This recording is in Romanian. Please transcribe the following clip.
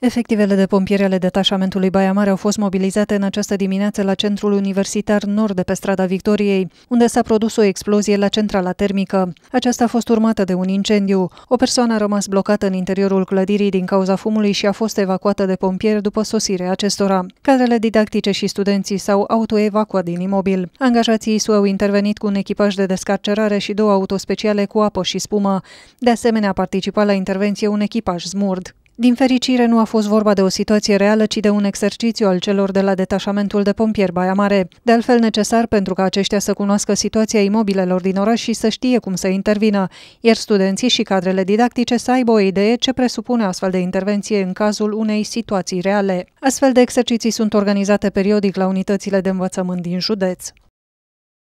Efectivele de pompieri ale detașamentului Baia Mare au fost mobilizate în această dimineață la centrul universitar nord de pe strada Victoriei, unde s-a produs o explozie la centrala termică. Aceasta a fost urmată de un incendiu. O persoană a rămas blocată în interiorul clădirii din cauza fumului și a fost evacuată de pompieri după sosirea acestora. Cadrele didactice și studenții s-au autoevacuat din imobil. Angajații s au intervenit cu un echipaj de descarcerare și două autospeciale cu apă și spumă. De asemenea, a participat la intervenție un echipaj smurd. Din fericire, nu a fost vorba de o situație reală, ci de un exercițiu al celor de la detașamentul de pompieri Baia Mare. De altfel, necesar pentru ca aceștia să cunoască situația imobilelor din oraș și să știe cum să intervină, iar studenții și cadrele didactice să aibă o idee ce presupune astfel de intervenție în cazul unei situații reale. Astfel de exerciții sunt organizate periodic la unitățile de învățământ din județ.